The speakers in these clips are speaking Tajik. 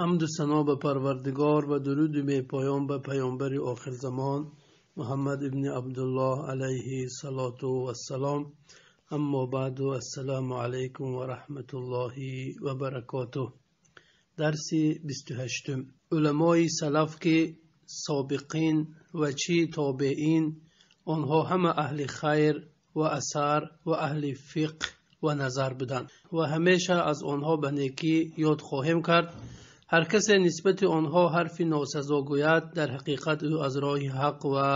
ҳамду сано ба парвардигор ва дуруду бепоён ба паёнбари охирзамон муҳаммад ибни абдуллоҳ алайҳи салоту вассалом аммо баъду ассалому алайкум вараҳматуллоҳи вабаракоту дарси бистуҳаштум улмои салаф ки собиқин ва чӣ тобеин онҳо ҳама аҳли хайр ва асар ва аҳли фиқ ва назар буданд ва ҳамеша аз онҳо ба некӣ ёд хоҳем кард ҳар касе нисбати онҳо ҳарфи носазо гӯяд дар ҳақиқат ӯ аз роҳи ҳақ ва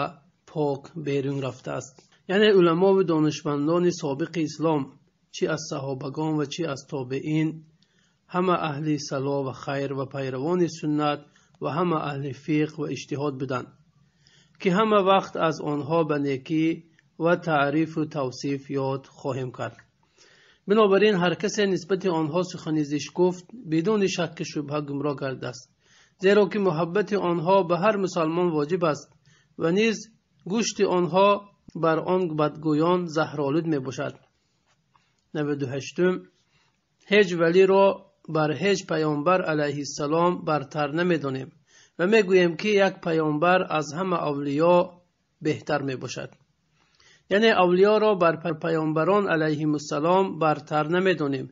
пок берун рафтааст яъне уламови донишмандони собиқи ислом чӣ аз саҳобагон ва чӣ аз тобеин ҳама аҳли сало ва хайр ва пайравони суннат ва ҳама аҳли фиқ ва иҷтиҳод буданд ки ҳама вақт аз онҳо ба некӣ ва таърифу тавсиф ёд хоҳем кард بنابراین هر کسی نسبت آنها سخنیزش گفت بدون شک شبه گمراه کرده است زیرا که محبت آنها به هر مسلمان واجب است و نیز گوشت آنها بر آن بدگویان زهرالود می باشد 98 هیچ ولی را بر هیچ پیامبر علیه السلام برتر دانیم و گویم که یک پیامبر از همه اولیا بهتر می باشد یعنی اولیا را بر پیامبران علیهم السلام برتر نمیدانیم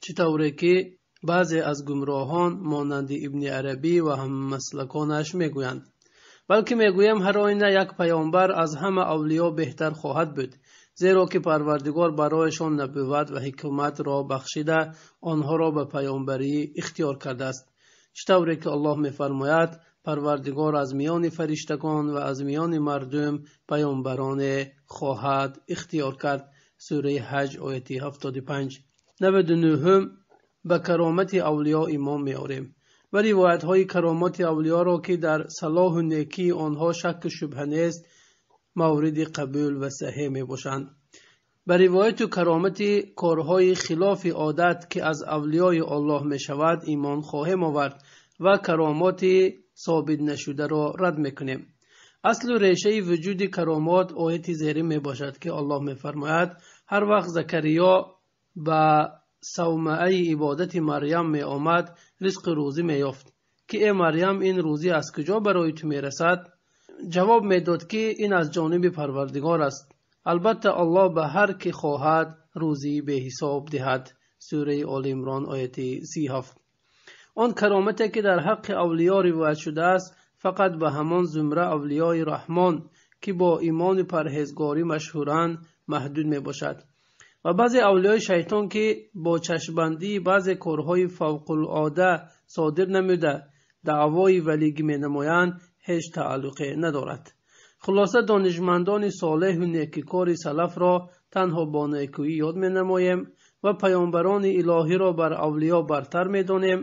چی طوره که بعضی از گمراهان مانند ابن عربی و هم مسلکانش میگویند بلکه میگویم هر آینه یک پیامبر از همه اولیا بهتر خواهد بود زیرا که پروردگار برایشان نبوت و حکومت را بخشیده آنها را به پیامبری اختیار کرده است چطوری که الله میفرماید парвардигор аз миёни фариштагон ва аз миёни мардум паёнбароне хоҳад ихтиёр кард сураи ҳаҷ ояти ҳафтоду панҷ наваду нӯҳум ба каромати авлиё имон меорем ва ривоятҳои каромоти авлиёро ки дар салоҳу некии онҳо шаку шубҳа нест мавриди қабул ва саҳеҳ мебошанд ба ривояту каромати корҳои хилофи одат ки аз авлиёи оллоҳ мешавад имон хоҳем овард ва каромоти ثابت نشده را رد میکنیم اصل و ریشه وجود کرامات آیت زیری می باشد که الله میفرماید هر وقت زکریا به سومعه عبادت مریم می آمد رزق روزی می یافت که ای مریم این روزی از کجا برای تو می رسد جواب می که این از جانب پروردگار است البته الله به هر که خواهد روزی به حساب دهد سوره آل عمران آیت 37 он каромате ки дар ҳаққи авлиё ривоят шудааст фақат ба ҳамон зумра авлиёи раҳмон ки бо имону парҳезгорӣ машҳуранд маҳдуд мебошад ва баъзе авлиёи шайтон ки бо чашмбандии баъзе корҳои фавқулода содир намуда даъвои валигӣ менамоянд ҳеҷ тааллуқе надорад хулоса донишмандони солеҳу некикори салафро танҳо бо некӯӣ ёд менамоем ва паёмбарони илоҳиро бар авлиё бартар медонем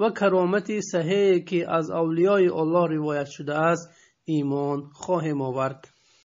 ва каромати саҳие ки аз авлиёи алло ривоят шудааст имон хоҳем овард